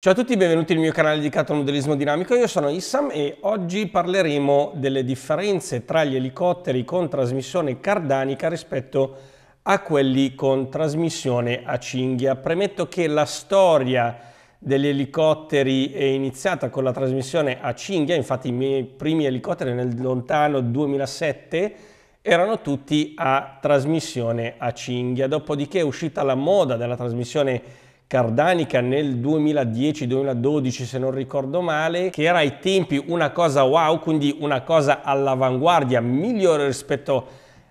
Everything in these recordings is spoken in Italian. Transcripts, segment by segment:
Ciao a tutti, benvenuti nel mio canale dedicato al modellismo dinamico, io sono Issam e oggi parleremo delle differenze tra gli elicotteri con trasmissione cardanica rispetto a quelli con trasmissione a cinghia. Premetto che la storia degli elicotteri è iniziata con la trasmissione a cinghia, infatti i miei primi elicotteri nel lontano 2007 erano tutti a trasmissione a cinghia, dopodiché è uscita la moda della trasmissione a Cardanica nel 2010-2012 se non ricordo male, che era ai tempi una cosa wow, quindi una cosa all'avanguardia, migliore rispetto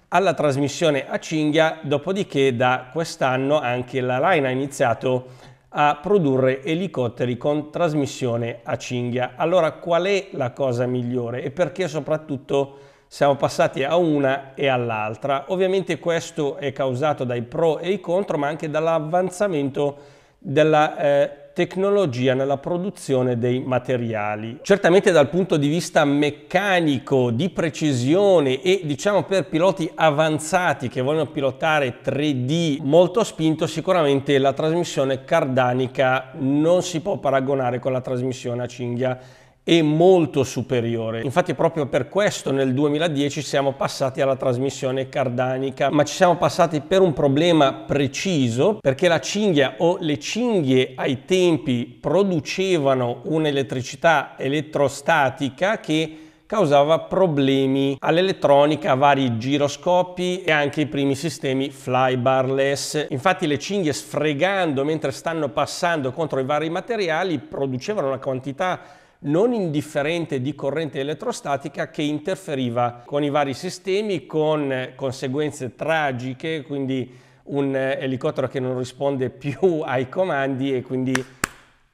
alla trasmissione a cinghia, dopodiché da quest'anno anche la Line ha iniziato a produrre elicotteri con trasmissione a cinghia. Allora qual è la cosa migliore e perché soprattutto siamo passati a una e all'altra? Ovviamente questo è causato dai pro e i contro, ma anche dall'avanzamento della eh, tecnologia nella produzione dei materiali. Certamente dal punto di vista meccanico, di precisione e diciamo per piloti avanzati che vogliono pilotare 3D molto spinto, sicuramente la trasmissione cardanica non si può paragonare con la trasmissione a cinghia è molto superiore. Infatti proprio per questo nel 2010 siamo passati alla trasmissione cardanica, ma ci siamo passati per un problema preciso perché la cinghia o le cinghie ai tempi producevano un'elettricità elettrostatica che causava problemi all'elettronica, vari giroscopi e anche i primi sistemi flybarless. Infatti le cinghie sfregando mentre stanno passando contro i vari materiali producevano una quantità non indifferente di corrente elettrostatica che interferiva con i vari sistemi con eh, conseguenze tragiche, quindi un eh, elicottero che non risponde più ai comandi e quindi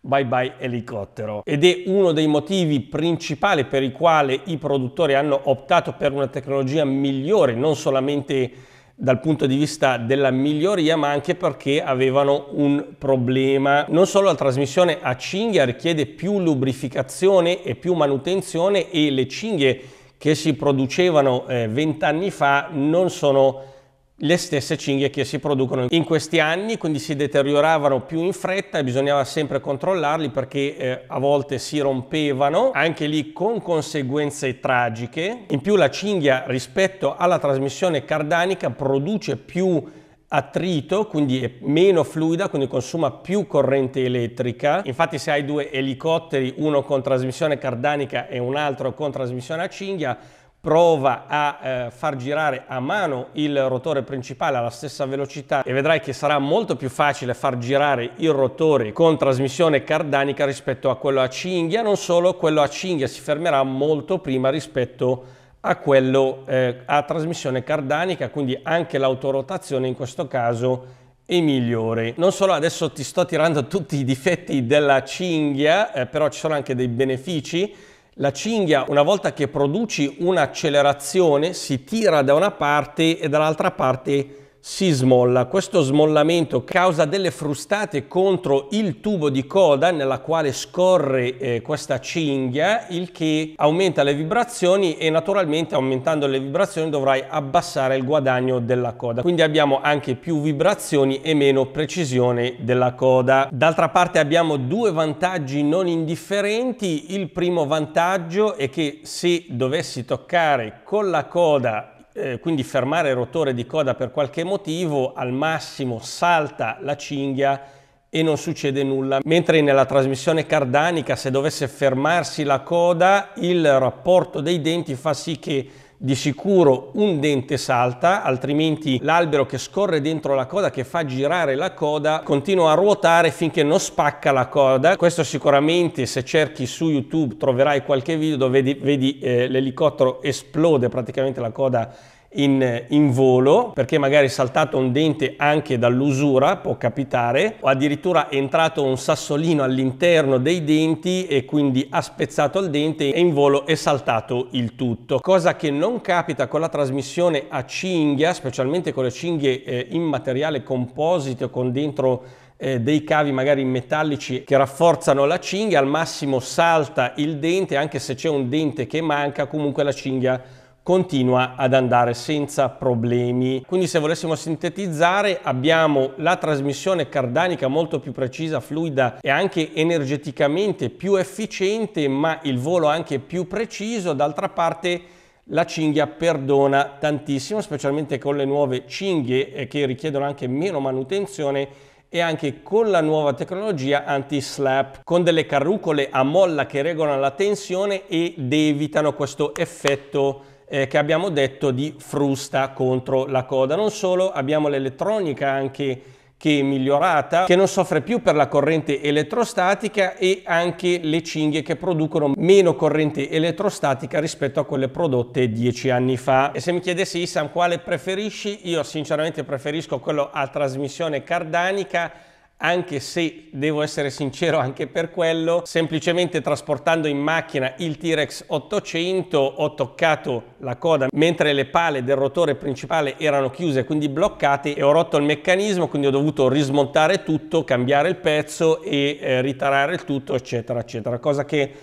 bye bye elicottero ed è uno dei motivi principali per i quali i produttori hanno optato per una tecnologia migliore non solamente dal punto di vista della miglioria ma anche perché avevano un problema non solo la trasmissione a cinghia richiede più lubrificazione e più manutenzione e le cinghie che si producevano eh, vent'anni eh, fa non sono le stesse cinghie che si producono in questi anni, quindi si deterioravano più in fretta e bisognava sempre controllarli perché eh, a volte si rompevano, anche lì con conseguenze tragiche. In più la cinghia rispetto alla trasmissione cardanica produce più attrito, quindi è meno fluida, quindi consuma più corrente elettrica. Infatti se hai due elicotteri, uno con trasmissione cardanica e un altro con trasmissione a cinghia, prova a eh, far girare a mano il rotore principale alla stessa velocità e vedrai che sarà molto più facile far girare il rotore con trasmissione cardanica rispetto a quello a cinghia, non solo, quello a cinghia si fermerà molto prima rispetto a quello eh, a trasmissione cardanica, quindi anche l'autorotazione in questo caso e migliore. Non solo adesso ti sto tirando tutti i difetti della cinghia, eh, però ci sono anche dei benefici la cinghia, una volta che produci un'accelerazione, si tira da una parte e dall'altra parte si smolla. Questo smollamento causa delle frustate contro il tubo di coda nella quale scorre eh, questa cinghia, il che aumenta le vibrazioni e naturalmente aumentando le vibrazioni dovrai abbassare il guadagno della coda. Quindi abbiamo anche più vibrazioni e meno precisione della coda. D'altra parte abbiamo due vantaggi non indifferenti. Il primo vantaggio è che se dovessi toccare con la coda eh, quindi fermare il rotore di coda per qualche motivo, al massimo salta la cinghia e non succede nulla. Mentre nella trasmissione cardanica se dovesse fermarsi la coda il rapporto dei denti fa sì che di sicuro un dente salta, altrimenti l'albero che scorre dentro la coda, che fa girare la coda, continua a ruotare finché non spacca la coda. Questo sicuramente se cerchi su YouTube troverai qualche video dove vedi, vedi eh, l'elicottero esplode praticamente la coda in, in, volo perché magari è saltato un dente anche dall'usura, può capitare, o addirittura è entrato un sassolino all'interno dei denti e quindi ha spezzato il dente e in volo è saltato il tutto. Cosa che non capita con la trasmissione a cinghia, specialmente con le cinghie eh, in materiale composito con dentro eh, dei cavi magari metallici che rafforzano la cinghia, al massimo salta il dente, anche se c'è un dente che manca, comunque la cinghia continua ad andare senza problemi. Quindi se volessimo sintetizzare abbiamo la trasmissione cardanica molto più precisa, fluida e anche energeticamente più efficiente, ma il volo anche più preciso. D'altra parte la cinghia perdona tantissimo, specialmente con le nuove cinghie eh, che richiedono anche meno manutenzione e anche con la nuova tecnologia anti-slap, con delle carrucole a molla che regolano la tensione ed evitano questo effetto eh, che abbiamo detto di frusta contro la coda. Non solo, abbiamo l'elettronica anche che è migliorata, che non soffre più per la corrente elettrostatica e anche le cinghie che producono meno corrente elettrostatica rispetto a quelle prodotte dieci anni fa. E se mi chiedessi Isam quale preferisci, io sinceramente preferisco quello a trasmissione cardanica anche se devo essere sincero anche per quello, semplicemente trasportando in macchina il T-Rex 800 ho toccato la coda mentre le pale del rotore principale erano chiuse quindi bloccate e ho rotto il meccanismo quindi ho dovuto rismontare tutto, cambiare il pezzo e eh, ritarare il tutto eccetera eccetera, cosa che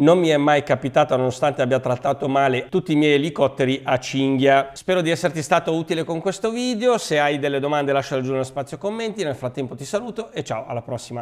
non mi è mai capitato, nonostante abbia trattato male tutti i miei elicotteri a cinghia. Spero di esserti stato utile con questo video. Se hai delle domande lasciale giù nello spazio commenti. Nel frattempo ti saluto e ciao, alla prossima.